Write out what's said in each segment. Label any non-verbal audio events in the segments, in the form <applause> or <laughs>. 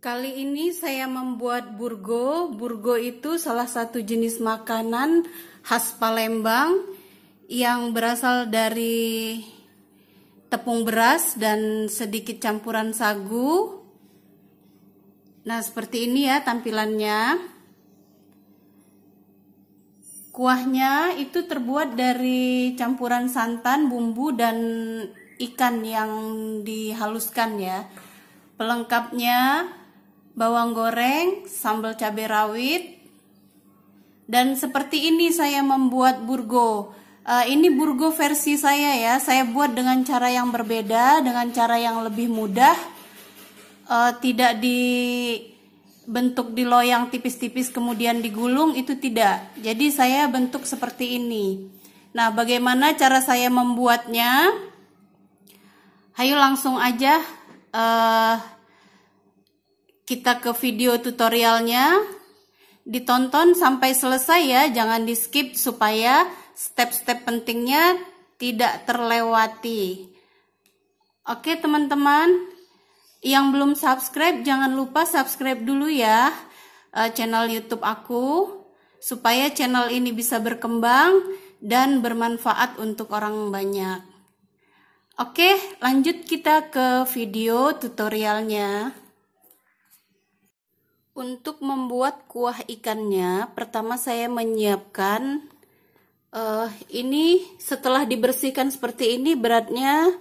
Kali ini saya membuat burgo. Burgo itu salah satu jenis makanan khas Palembang yang berasal dari tepung beras dan sedikit campuran sagu. Nah, seperti ini ya tampilannya. Kuahnya itu terbuat dari campuran santan, bumbu, dan ikan yang dihaluskan ya. Pelengkapnya bawang goreng, sambal cabai rawit. Dan seperti ini saya membuat burgo. Uh, ini burgo versi saya ya. Saya buat dengan cara yang berbeda, dengan cara yang lebih mudah. Uh, tidak dibentuk di loyang tipis-tipis kemudian digulung itu tidak. Jadi saya bentuk seperti ini. Nah, bagaimana cara saya membuatnya? Ayo langsung aja uh, kita ke video tutorialnya. Ditonton sampai selesai ya, jangan di skip supaya step-step pentingnya tidak terlewati. Oke teman-teman, yang belum subscribe jangan lupa subscribe dulu ya eh, channel YouTube aku supaya channel ini bisa berkembang dan bermanfaat untuk orang banyak. Oke, lanjut kita ke video tutorialnya. Untuk membuat kuah ikannya, pertama saya menyiapkan uh, ini setelah dibersihkan seperti ini beratnya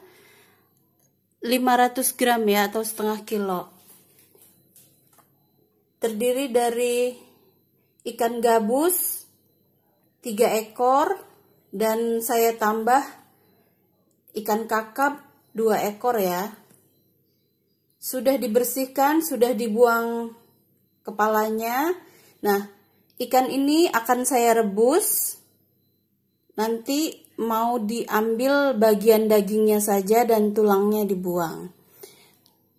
500 gram ya atau setengah kilo terdiri dari ikan gabus 3 ekor dan saya tambah ikan kakap 2 ekor ya sudah dibersihkan sudah dibuang kepalanya. Nah, ikan ini akan saya rebus. Nanti mau diambil bagian dagingnya saja dan tulangnya dibuang.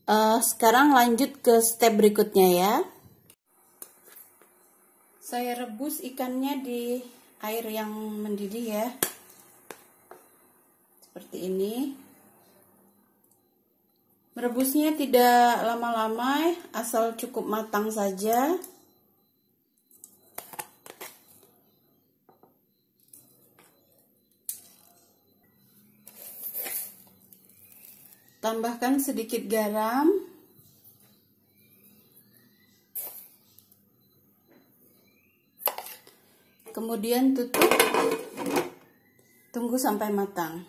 Uh, sekarang lanjut ke step berikutnya ya. Saya rebus ikannya di air yang mendidih ya. Seperti ini. Rebusnya tidak lama-lama, asal cukup matang saja. Tambahkan sedikit garam. Kemudian tutup. Tunggu sampai matang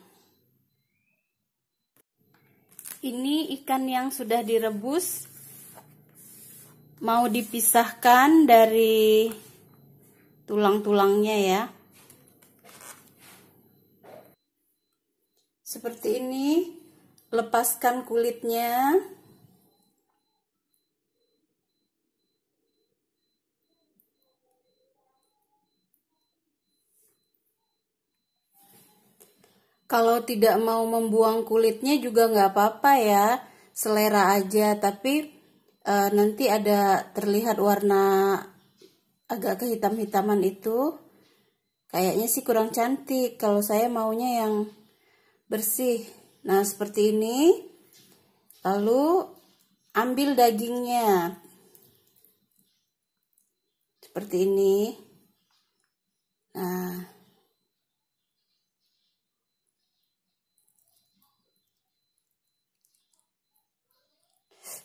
ini ikan yang sudah direbus mau dipisahkan dari tulang-tulangnya ya seperti ini lepaskan kulitnya Kalau tidak mau membuang kulitnya juga nggak apa-apa ya, selera aja. Tapi e, nanti ada terlihat warna agak kehitam-hitaman itu, kayaknya sih kurang cantik. Kalau saya maunya yang bersih. Nah seperti ini, lalu ambil dagingnya seperti ini. Nah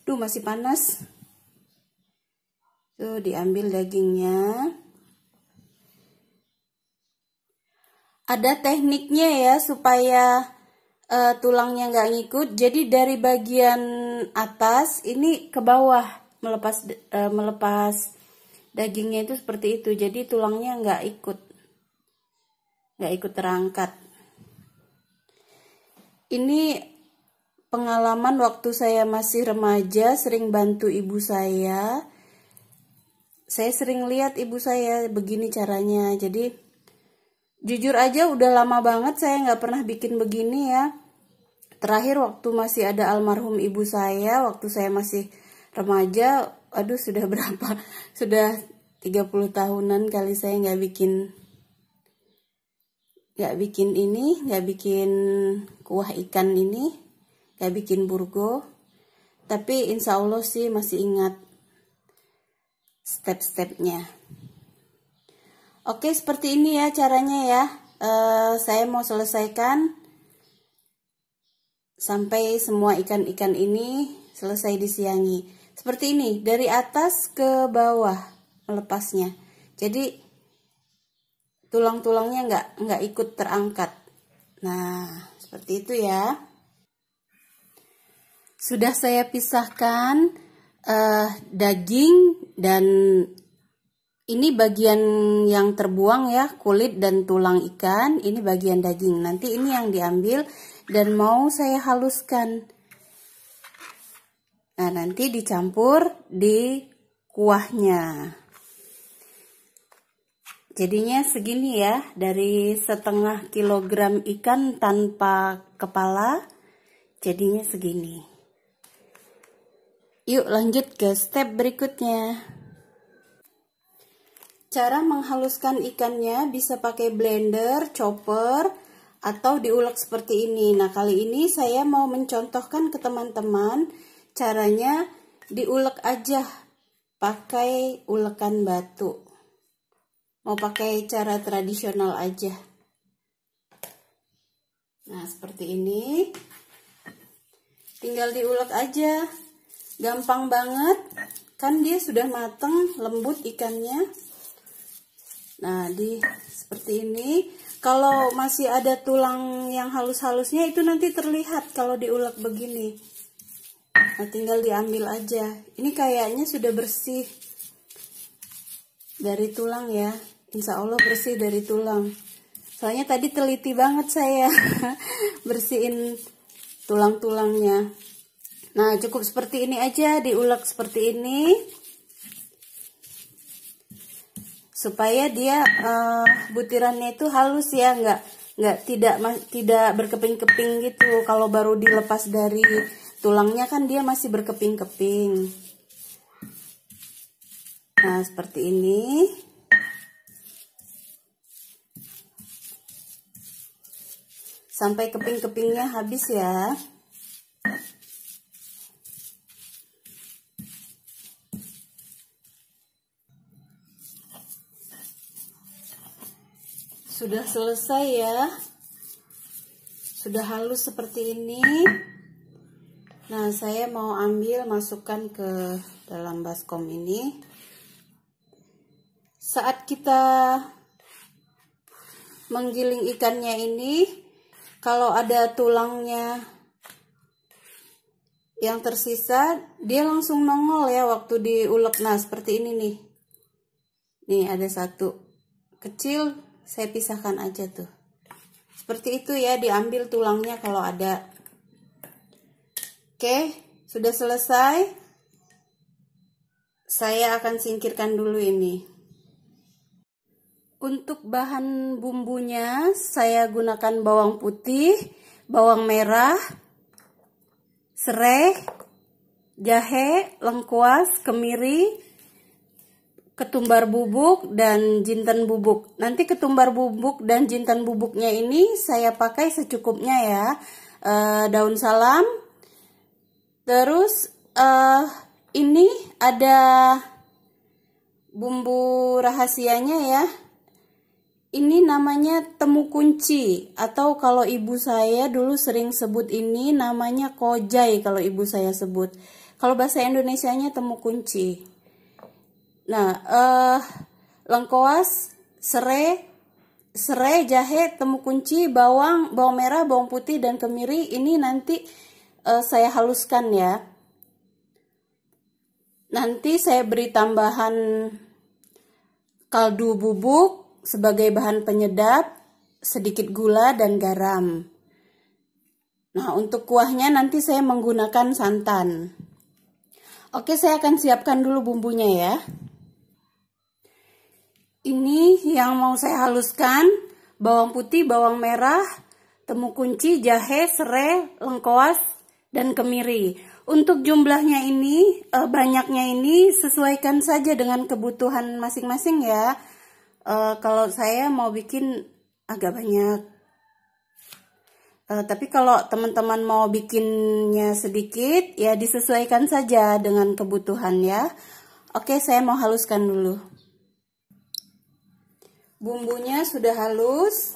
Duh masih panas. Tuh diambil dagingnya. Ada tekniknya ya supaya uh, tulangnya nggak ngikut. Jadi dari bagian atas ini ke bawah melepas uh, melepas dagingnya itu seperti itu. Jadi tulangnya nggak ikut nggak ikut terangkat. Ini pengalaman waktu saya masih remaja sering bantu ibu saya. Saya sering lihat ibu saya begini caranya. Jadi jujur aja udah lama banget saya nggak pernah bikin begini ya. Terakhir waktu masih ada almarhum ibu saya, waktu saya masih remaja, aduh sudah <laughs> berapa? Sudah 30 tahunan kali saya nggak bikin nggak bikin ini, nggak bikin kuah ikan ini kayak bikin burgo tapi insya Allah sih masih ingat step-stepnya oke seperti ini ya caranya ya e, saya mau selesaikan sampai semua ikan-ikan ini selesai disiangi seperti ini dari atas ke bawah melepasnya jadi tulang-tulangnya nggak nggak ikut terangkat nah seperti itu ya sudah saya pisahkan uh, daging dan ini bagian yang terbuang ya, kulit dan tulang ikan, ini bagian daging. Nanti ini yang diambil dan mau saya haluskan. Nah, nanti dicampur di kuahnya. Jadinya segini ya, dari setengah kilogram ikan tanpa kepala, jadinya segini. Yuk lanjut ke step berikutnya. Cara menghaluskan ikannya bisa pakai blender, chopper, atau diulek seperti ini. Nah, kali ini saya mau mencontohkan ke teman-teman caranya diulek aja pakai ulekan batu. Mau pakai cara tradisional aja. Nah, seperti ini. Tinggal diulek aja gampang banget kan dia sudah matang lembut ikannya nah di seperti ini kalau masih ada tulang yang halus-halusnya itu nanti terlihat kalau diulek begini nah tinggal diambil aja ini kayaknya sudah bersih dari tulang ya insya Allah bersih dari tulang soalnya tadi teliti banget saya <laughs> bersihin tulang-tulangnya Nah, cukup seperti ini aja, diulek seperti ini. Supaya dia uh, butirannya itu halus ya, nggak nggak tidak tidak berkeping-keping gitu. Kalau baru dilepas dari tulangnya kan dia masih berkeping-keping. Nah, seperti ini. Sampai keping-kepingnya habis ya. sudah selesai ya sudah halus seperti ini nah saya mau ambil masukkan ke dalam baskom ini saat kita menggiling ikannya ini kalau ada tulangnya yang tersisa dia langsung nongol ya waktu diulek nah seperti ini nih nih ada satu kecil saya pisahkan aja tuh seperti itu ya diambil tulangnya kalau ada oke sudah selesai saya akan singkirkan dulu ini untuk bahan bumbunya saya gunakan bawang putih, bawang merah, serai, jahe, lengkuas, kemiri, ketumbar bubuk dan jinten bubuk. Nanti ketumbar bubuk dan jinten bubuknya ini saya pakai secukupnya ya. E, daun salam. Terus e, ini ada bumbu rahasianya ya. Ini namanya temu kunci atau kalau ibu saya dulu sering sebut ini namanya kojai kalau ibu saya sebut. Kalau bahasa Indonesianya temu kunci. Nah, eh, lengkoas, serai, serai, jahe, temu kunci, bawang, bawang merah, bawang putih, dan kemiri ini nanti eh, saya haluskan ya. Nanti saya beri tambahan kaldu bubuk sebagai bahan penyedap, sedikit gula dan garam. Nah, untuk kuahnya nanti saya menggunakan santan. Oke, saya akan siapkan dulu bumbunya ya. Ini yang mau saya haluskan, bawang putih, bawang merah, temu kunci, jahe, serai, lengkoas, dan kemiri. Untuk jumlahnya ini, eh, banyaknya ini sesuaikan saja dengan kebutuhan masing-masing ya. Eh, kalau saya mau bikin agak banyak. Eh, tapi kalau teman-teman mau bikinnya sedikit, ya disesuaikan saja dengan kebutuhan ya. Oke, saya mau haluskan dulu. Bumbunya sudah halus.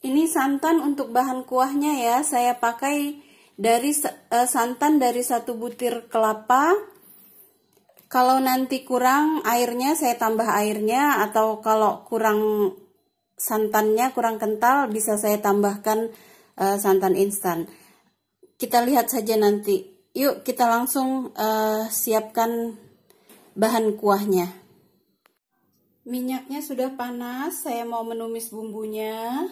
Ini santan untuk bahan kuahnya ya. Saya pakai dari uh, santan dari satu butir kelapa. Kalau nanti kurang airnya saya tambah airnya atau kalau kurang santannya kurang kental bisa saya tambahkan uh, santan instan. Kita lihat saja nanti. Yuk kita langsung uh, siapkan bahan kuahnya. Minyaknya sudah panas, saya mau menumis bumbunya.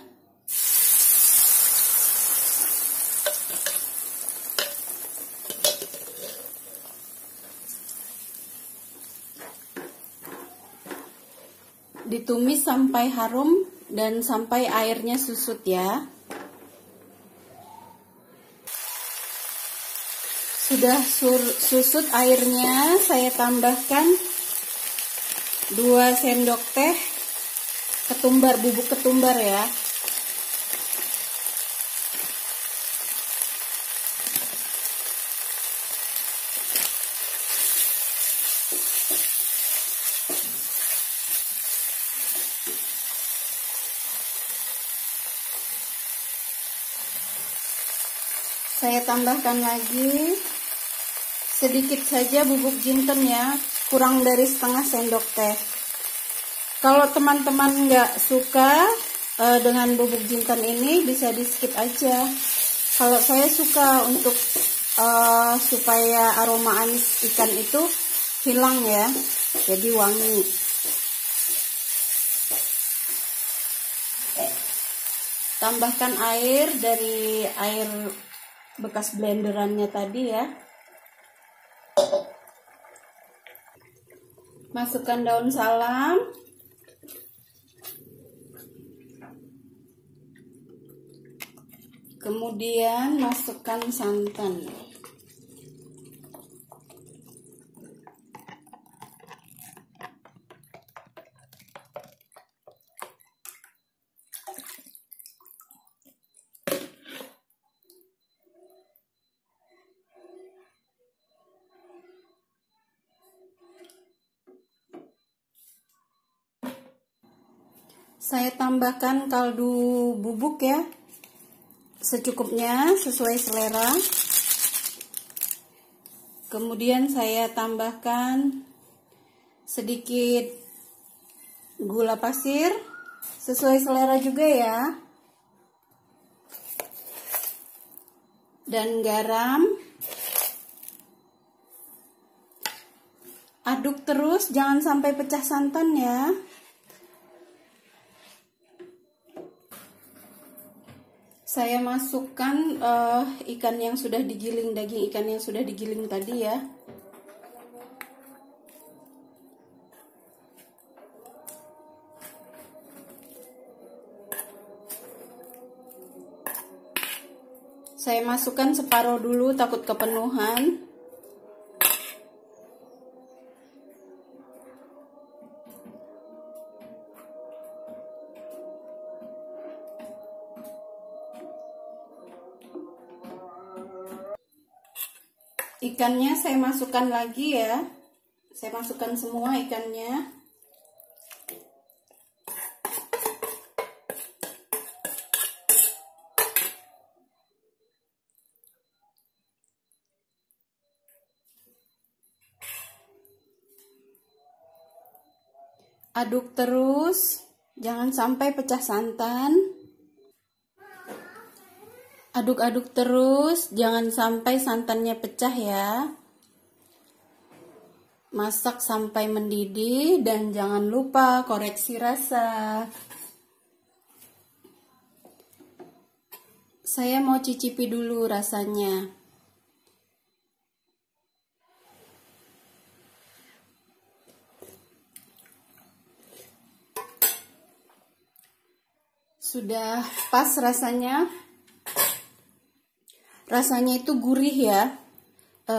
Ditumis sampai harum dan sampai airnya susut ya. Sudah susut airnya, saya tambahkan 2 sendok teh ketumbar bubuk ketumbar ya saya tambahkan lagi sedikit saja bubuk jinten ya kurang dari setengah sendok teh kalau teman-teman nggak suka uh, dengan bubuk jintan ini bisa di skip aja kalau saya suka untuk uh, supaya aroma anis ikan itu hilang ya jadi wangi tambahkan air dari air bekas blenderannya tadi ya masukkan daun salam kemudian masukkan santan saya tambahkan kaldu bubuk ya secukupnya sesuai selera kemudian saya tambahkan sedikit gula pasir sesuai selera juga ya dan garam aduk terus jangan sampai pecah santan ya saya masukkan uh, ikan yang sudah digiling daging ikan yang sudah digiling tadi ya saya masukkan separuh dulu takut kepenuhan ikannya saya masukkan lagi ya saya masukkan semua ikannya aduk terus jangan sampai pecah santan Aduk-aduk terus, jangan sampai santannya pecah ya. Masak sampai mendidih dan jangan lupa koreksi rasa. Saya mau cicipi dulu rasanya. Sudah pas rasanya rasanya itu gurih ya e,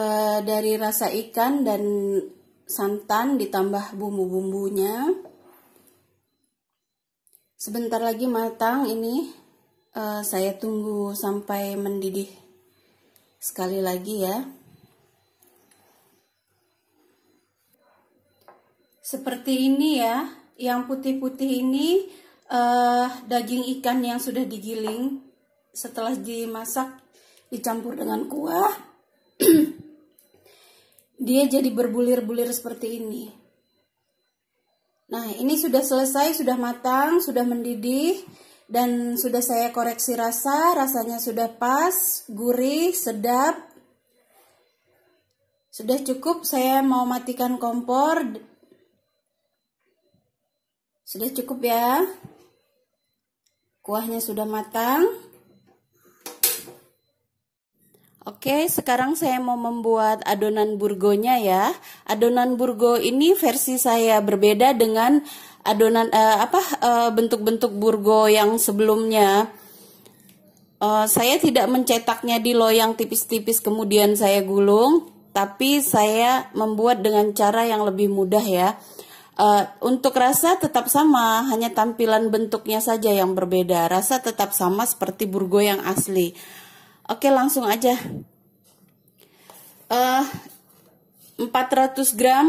dari rasa ikan dan santan ditambah bumbu-bumbunya sebentar lagi matang ini e, saya tunggu sampai mendidih sekali lagi ya seperti ini ya yang putih-putih ini eh, daging ikan yang sudah digiling setelah dimasak dicampur dengan kuah <clears throat> dia jadi berbulir-bulir seperti ini nah ini sudah selesai sudah matang sudah mendidih dan sudah saya koreksi rasa rasanya sudah pas gurih sedap sudah cukup saya mau matikan kompor sudah cukup ya kuahnya sudah matang Oke, sekarang saya mau membuat adonan burgonya ya. Adonan burgo ini versi saya berbeda dengan adonan uh, apa eh, bentuk-bentuk uh, burgo yang sebelumnya. Uh, saya tidak mencetaknya di loyang tipis-tipis kemudian saya gulung, tapi saya membuat dengan cara yang lebih mudah ya. Uh, untuk rasa tetap sama, hanya tampilan bentuknya saja yang berbeda. Rasa tetap sama seperti burgo yang asli. Oke, langsung aja. Uh, eh, 400 gram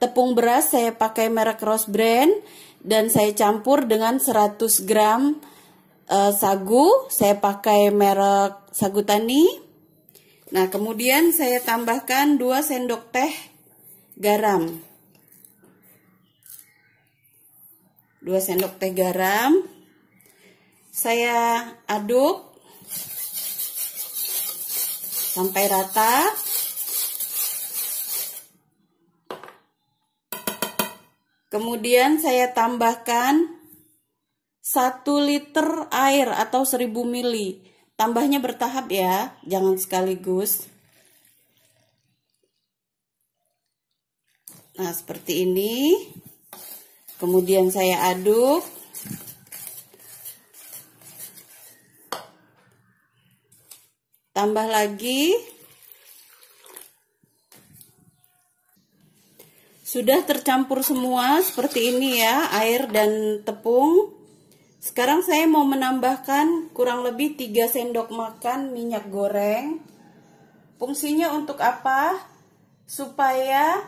tepung beras saya pakai merek Rose Brand dan saya campur dengan 100 gram uh, sagu, saya pakai merek sagu tani. Nah, kemudian saya tambahkan 2 sendok teh garam. 2 sendok teh garam. Saya aduk sampai rata. Kemudian saya tambahkan 1 liter air atau 1000 mili. Tambahnya bertahap ya, jangan sekaligus. Nah, seperti ini. Kemudian saya aduk. tambah lagi sudah tercampur semua seperti ini ya air dan tepung sekarang saya mau menambahkan kurang lebih 3 sendok makan minyak goreng fungsinya untuk apa supaya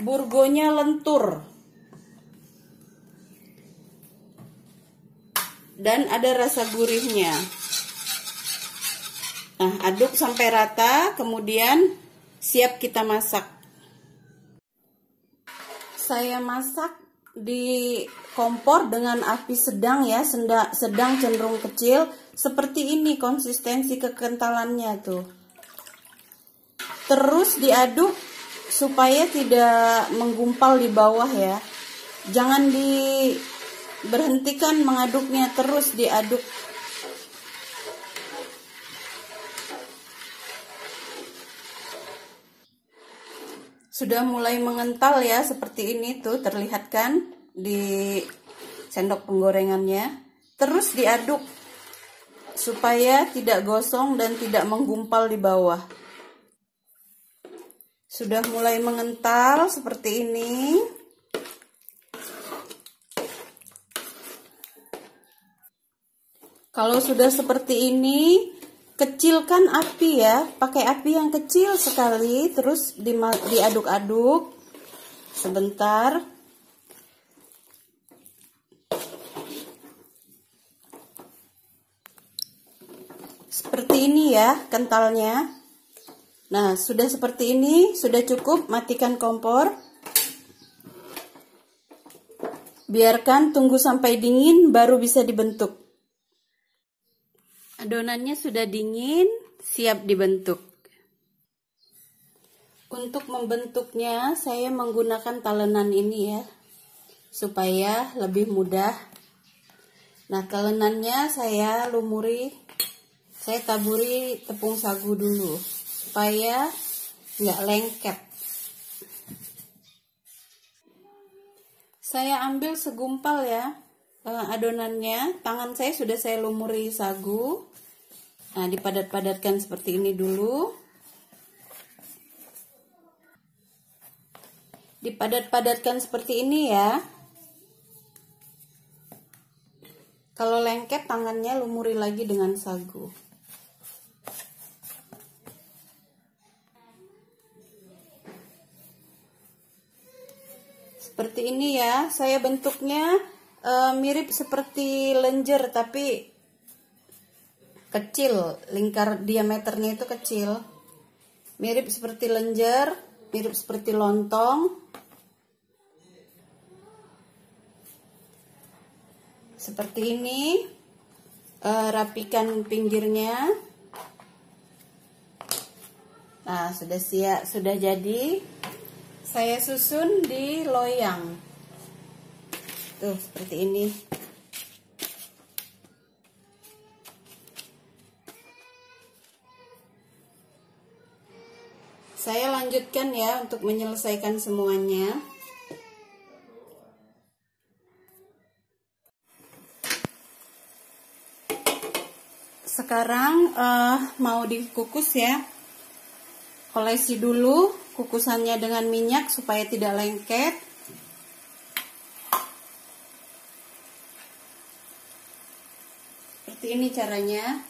burgonya lentur dan ada rasa gurihnya Nah, aduk sampai rata, kemudian siap kita masak. Saya masak di kompor dengan api sedang ya, sedang cenderung kecil. Seperti ini konsistensi kekentalannya tuh. Terus diaduk supaya tidak menggumpal di bawah ya. Jangan di berhentikan mengaduknya terus diaduk sudah mulai mengental ya seperti ini tuh terlihat kan di sendok penggorengannya terus diaduk supaya tidak gosong dan tidak menggumpal di bawah sudah mulai mengental seperti ini kalau sudah seperti ini kecilkan api ya pakai api yang kecil sekali terus diaduk-aduk sebentar seperti ini ya kentalnya nah sudah seperti ini sudah cukup matikan kompor biarkan tunggu sampai dingin baru bisa dibentuk Adonannya sudah dingin, siap dibentuk. Untuk membentuknya, saya menggunakan talenan ini ya, supaya lebih mudah. Nah, talenannya saya lumuri, saya taburi tepung sagu dulu, supaya nggak lengket. Saya ambil segumpal ya eh, adonannya, tangan saya sudah saya lumuri sagu Nah, dipadat-padatkan seperti ini dulu. Dipadat-padatkan seperti ini ya. Kalau lengket tangannya lumuri lagi dengan sagu. Seperti ini ya, saya bentuknya e, mirip seperti lenjer tapi kecil lingkar diameternya itu kecil mirip seperti lenjer mirip seperti lontong seperti ini e, rapikan pinggirnya nah sudah siap sudah jadi saya susun di loyang tuh seperti ini saya lanjutkan ya untuk menyelesaikan semuanya sekarang uh, mau dikukus ya olesi dulu kukusannya dengan minyak supaya tidak lengket seperti ini caranya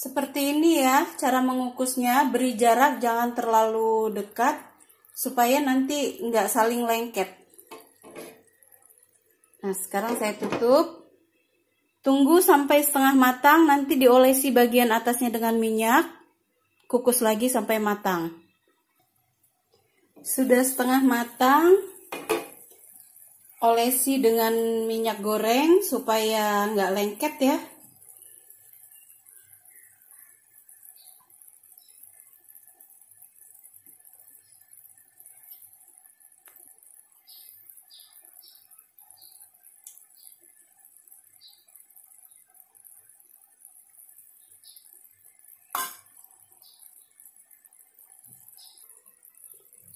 Seperti ini ya cara mengukusnya, beri jarak jangan terlalu dekat supaya nanti nggak saling lengket. Nah sekarang saya tutup. Tunggu sampai setengah matang, nanti diolesi bagian atasnya dengan minyak. Kukus lagi sampai matang. Sudah setengah matang, olesi dengan minyak goreng supaya nggak lengket ya.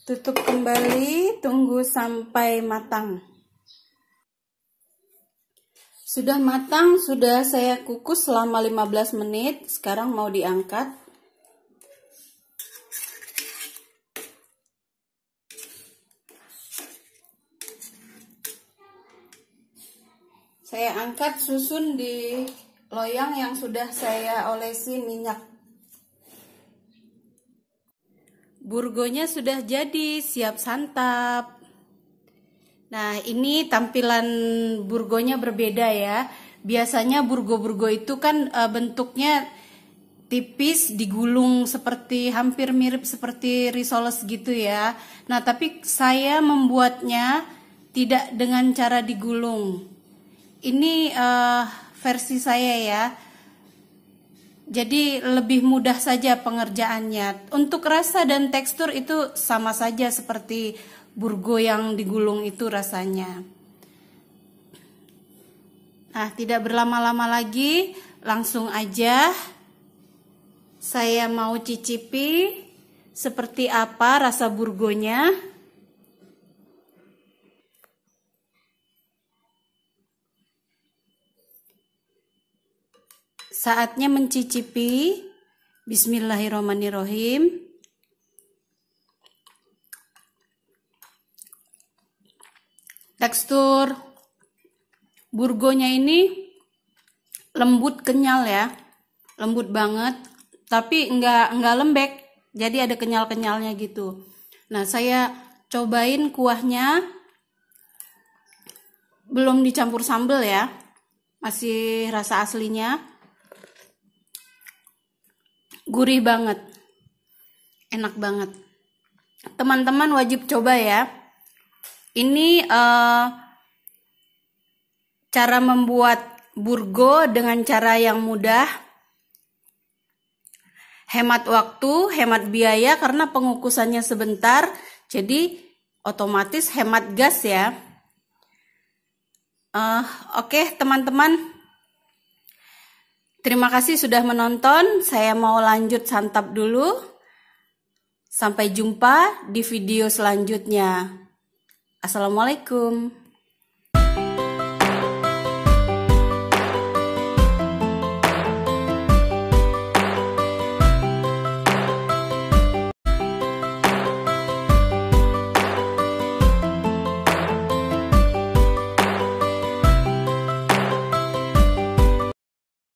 tutup kembali tunggu sampai matang sudah matang sudah saya kukus selama 15 menit sekarang mau diangkat saya angkat susun di loyang yang sudah saya olesi minyak Burgonya sudah jadi, siap santap. Nah, ini tampilan burgonya berbeda ya. Biasanya burgo-burgo itu kan e, bentuknya tipis digulung seperti hampir mirip seperti risoles gitu ya. Nah, tapi saya membuatnya tidak dengan cara digulung. Ini e, versi saya ya. Jadi lebih mudah saja pengerjaannya. Untuk rasa dan tekstur itu sama saja seperti burgo yang digulung itu rasanya. Nah, tidak berlama-lama lagi, langsung aja saya mau cicipi seperti apa rasa burgonya. Saatnya mencicipi. Bismillahirrahmanirrahim. Tekstur burgonya ini lembut kenyal ya. Lembut banget, tapi enggak nggak lembek. Jadi ada kenyal-kenyalnya gitu. Nah, saya cobain kuahnya belum dicampur sambal ya masih rasa aslinya gurih banget enak banget teman-teman wajib coba ya ini uh, cara membuat burgo dengan cara yang mudah hemat waktu hemat biaya karena pengukusannya sebentar jadi otomatis hemat gas ya uh, oke okay, teman-teman Terima kasih sudah menonton. Saya mau lanjut santap dulu. Sampai jumpa di video selanjutnya. Assalamualaikum.